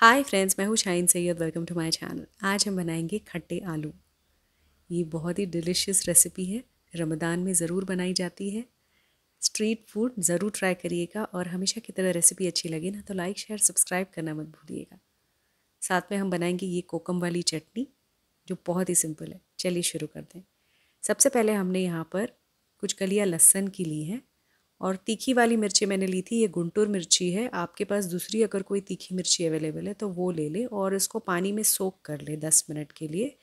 हाय friends मैं हूँ Shine Syed welcome to my channel आज हम बनाएंगे खट्टे आलू ये बहुत ही डिलिशियस रेसिपी है रमदान में ज़रूर बनाई जाती है स्ट्रीट फूड ज़रूर ट्राई करिएगा और हमेशा की तरह रेसिपी अच्छी लगे ना तो लाइक शेयर सब्सक्राइब करना मत भूलिएगा साथ में हम बनाएंगे ये कोकम वाली चटनी जो बहुत ही सिंपल है चलिए शुरू करते हैं सबसे पहले हमने यहाँ पर कुछ कलियाँ लहसन की ली हैं और तीखी वाली मिर्ची मैंने ली थी ये गुंटूर मिर्ची है आपके पास दूसरी अगर कोई तीखी मिर्ची अवेलेबल है तो वो ले लें और इसको पानी में सोक कर ले दस मिनट के लिए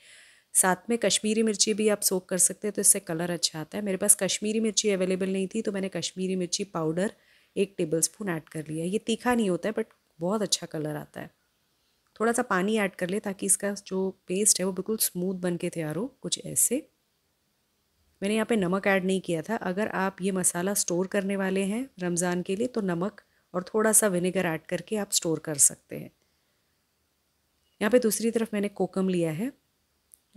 साथ में कश्मीरी मिर्ची भी आप सोक कर सकते हैं तो इससे कलर अच्छा आता है मेरे पास कश्मीरी मिर्ची अवेलेबल नहीं थी तो मैंने कश्मीरी मिर्ची पाउडर एक टेबल स्पून ऐड कर लिया ये तीखा नहीं होता है बट बहुत अच्छा कलर आता है थोड़ा सा पानी ऐड कर ले ताकि इसका जो पेस्ट है वो बिल्कुल स्मूथ बन के तैयार हो कुछ ऐसे मैंने यहाँ पे नमक ऐड नहीं किया था अगर आप ये मसाला स्टोर करने वाले हैं रमज़ान के लिए तो नमक और थोड़ा सा विनेगर ऐड करके आप स्टोर कर सकते हैं यहाँ पे दूसरी तरफ मैंने कोकम लिया है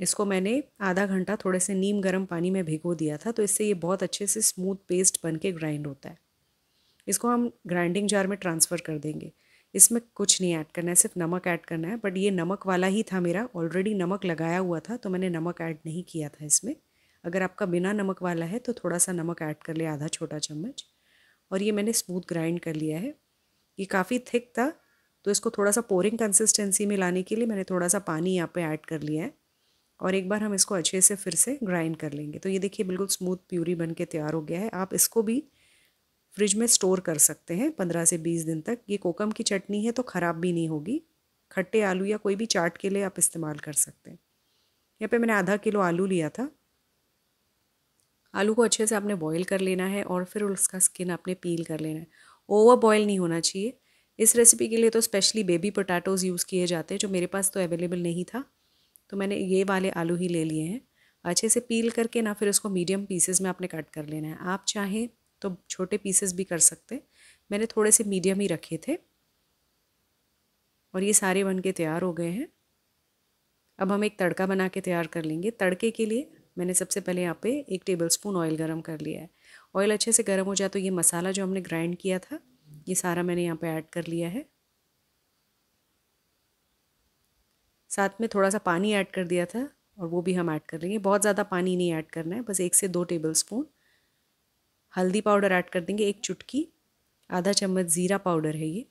इसको मैंने आधा घंटा थोड़े से नीम गर्म पानी में भिगो दिया था तो इससे ये बहुत अच्छे से स्मूथ पेस्ट बन के ग्राइंड होता है इसको हम ग्राइंडिंग जार में ट्रांसफ़र कर देंगे इसमें कुछ नहीं ऐड करना है सिर्फ नमक ऐड करना है बट ये नमक वाला ही था मेरा ऑलरेडी नमक लगाया हुआ था तो मैंने नमक ऐड नहीं किया था इसमें अगर आपका बिना नमक वाला है तो थोड़ा सा नमक ऐड कर लिया आधा छोटा चम्मच और ये मैंने स्मूथ ग्राइंड कर लिया है ये काफ़ी थिक था तो इसको थोड़ा सा पोरिंग कंसिस्टेंसी में लाने के लिए मैंने थोड़ा सा पानी यहाँ पे ऐड कर लिया है और एक बार हम इसको अच्छे से फिर से ग्राइंड कर लेंगे तो ये देखिए बिल्कुल स्मूथ प्यूरी बन के तैयार हो गया है आप इसको भी फ्रिज में स्टोर कर सकते हैं पंद्रह से बीस दिन तक ये कोकम की चटनी है तो ख़राब भी नहीं होगी खट्टे आलू या कोई भी चाट के लिए आप इस्तेमाल कर सकते हैं यहाँ पर मैंने आधा किलो आलू लिया था आलू को अच्छे से आपने बॉईल कर लेना है और फिर उसका स्किन आपने पील कर लेना है ओवर बॉयल नहीं होना चाहिए इस रेसिपी के लिए तो स्पेशली बेबी पोटैटोज़ यूज़ किए जाते हैं जो मेरे पास तो अवेलेबल नहीं था तो मैंने ये वाले आलू ही ले लिए हैं अच्छे से पील करके ना फिर उसको मीडियम पीसेस में आपने कट कर लेना है आप चाहें तो छोटे पीसेस भी कर सकते मैंने थोड़े से मीडियम ही रखे थे और ये सारे बन के तैयार हो गए हैं अब हम एक तड़का बना के तैयार कर लेंगे तड़के के लिए मैंने सबसे पहले यहाँ पे एक टेबल स्पून ऑयल गर्म कर लिया है ऑयल अच्छे से गर्म हो जाए तो ये मसाला जो हमने ग्राइंड किया था ये सारा मैंने यहाँ पे ऐड कर लिया है साथ में थोड़ा सा पानी ऐड कर दिया था और वो भी हम ऐड कर लेंगे बहुत ज़्यादा पानी नहीं ऐड करना है बस एक से दो टेबल स्पून हल्दी पाउडर ऐड कर देंगे एक चुटकी आधा चम्मच ज़ीरा पाउडर है ये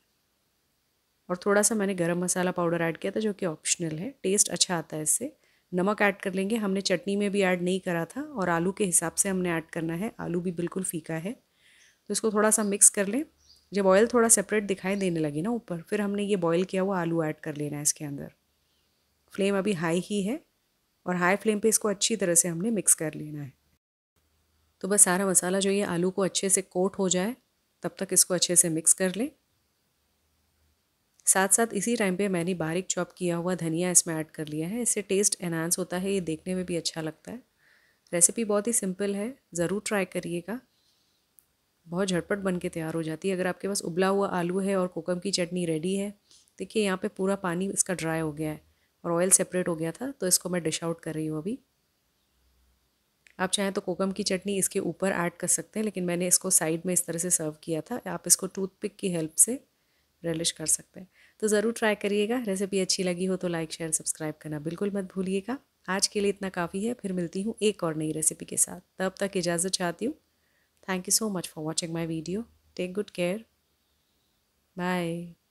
और थोड़ा सा मैंने गरम मसाला पाउडर ऐड किया था जो कि ऑप्शनल है टेस्ट अच्छा आता है इससे नमक ऐड कर लेंगे हमने चटनी में भी ऐड नहीं करा था और आलू के हिसाब से हमने ऐड करना है आलू भी बिल्कुल फीका है तो इसको थोड़ा सा मिक्स कर लें जब ऑयल थोड़ा सेपरेट दिखाई देने लगे ना ऊपर फिर हमने ये बॉयल किया हुआ आलू ऐड कर लेना है इसके अंदर फ्लेम अभी हाई ही है और हाई फ्लेम पे इसको अच्छी तरह से हमने मिक्स कर लेना है तो बस सारा मसाला जो ये आलू को अच्छे से कोट हो जाए तब तक इसको अच्छे से मिक्स कर लें साथ साथ इसी टाइम पे मैंने बारीक चॉप किया हुआ धनिया इसमें ऐड कर लिया है इससे टेस्ट एनहांस होता है ये देखने में भी अच्छा लगता है रेसिपी बहुत ही सिंपल है ज़रूर ट्राई करिएगा बहुत झटपट बन के तैयार हो जाती है अगर आपके पास उबला हुआ आलू है और कोकम की चटनी रेडी है देखिए यहाँ पे पूरा पानी इसका ड्राई हो गया है और ऑयल सेपरेट हो गया था तो इसको मैं डिश आउट कर रही हूँ अभी आप चाहें तो कोकम की चटनी इसके ऊपर ऐड कर सकते हैं लेकिन मैंने इसको साइड में इस तरह से सर्व किया था आप इसको टूथपिक की हेल्प से रेलिश कर सकते हैं तो ज़रूर ट्राई करिएगा रेसिपी अच्छी लगी हो तो लाइक शेयर सब्सक्राइब करना बिल्कुल मत भूलिएगा आज के लिए इतना काफ़ी है फिर मिलती हूँ एक और नई रेसिपी के साथ तब तक इजाज़त चाहती हूँ thank you so much for watching my video take good care bye